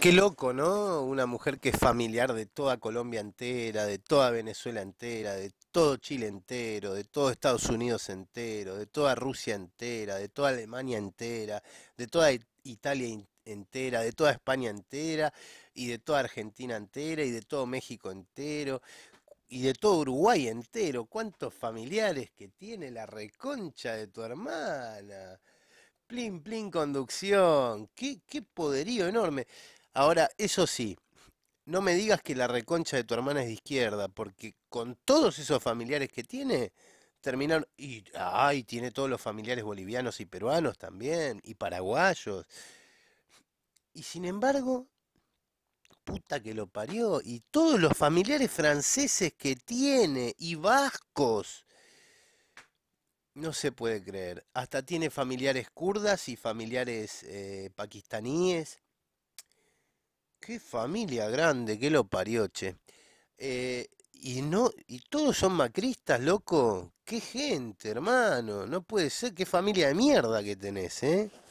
Qué loco, ¿no? Una mujer que es familiar de toda Colombia entera, de toda Venezuela entera, de todo Chile entero, de todo Estados Unidos entero, de toda Rusia entera, de toda Alemania entera, de toda Italia entera, de toda España entera, y de toda Argentina entera, y de todo México entero, y de todo Uruguay entero. ¿Cuántos familiares que tiene la reconcha de tu hermana? Plin, plin, conducción. Qué, qué poderío enorme. Ahora, eso sí, no me digas que la reconcha de tu hermana es de izquierda, porque con todos esos familiares que tiene, terminaron, y ay, tiene todos los familiares bolivianos y peruanos también, y paraguayos. Y sin embargo, puta que lo parió, y todos los familiares franceses que tiene, y vascos. No se puede creer. Hasta tiene familiares kurdas y familiares eh, pakistaníes. Qué familia grande, qué lo parioche! Eh, y no, y todos son macristas, loco. Qué gente, hermano. No puede ser, qué familia de mierda que tenés, ¿eh?